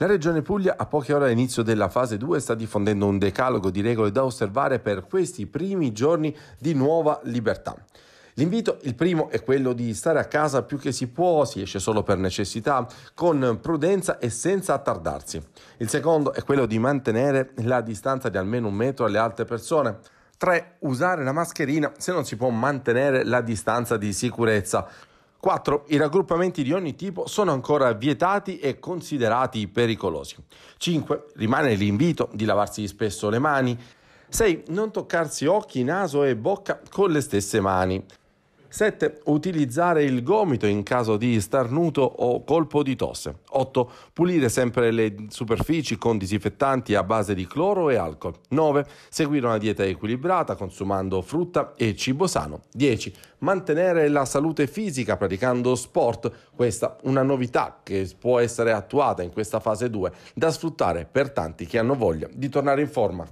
La Regione Puglia, a poche ore all'inizio della fase 2, sta diffondendo un decalogo di regole da osservare per questi primi giorni di nuova libertà. L'invito, il primo, è quello di stare a casa più che si può, si esce solo per necessità, con prudenza e senza attardarsi. Il secondo è quello di mantenere la distanza di almeno un metro alle altre persone. 3. Usare la mascherina se non si può mantenere la distanza di sicurezza. 4. I raggruppamenti di ogni tipo sono ancora vietati e considerati pericolosi. 5. Rimane l'invito di lavarsi spesso le mani. 6. Non toccarsi occhi, naso e bocca con le stesse mani. 7. Utilizzare il gomito in caso di starnuto o colpo di tosse. 8. Pulire sempre le superfici con disinfettanti a base di cloro e alcol. 9. Seguire una dieta equilibrata consumando frutta e cibo sano. 10. Mantenere la salute fisica praticando sport. Questa è una novità che può essere attuata in questa fase 2 da sfruttare per tanti che hanno voglia di tornare in forma.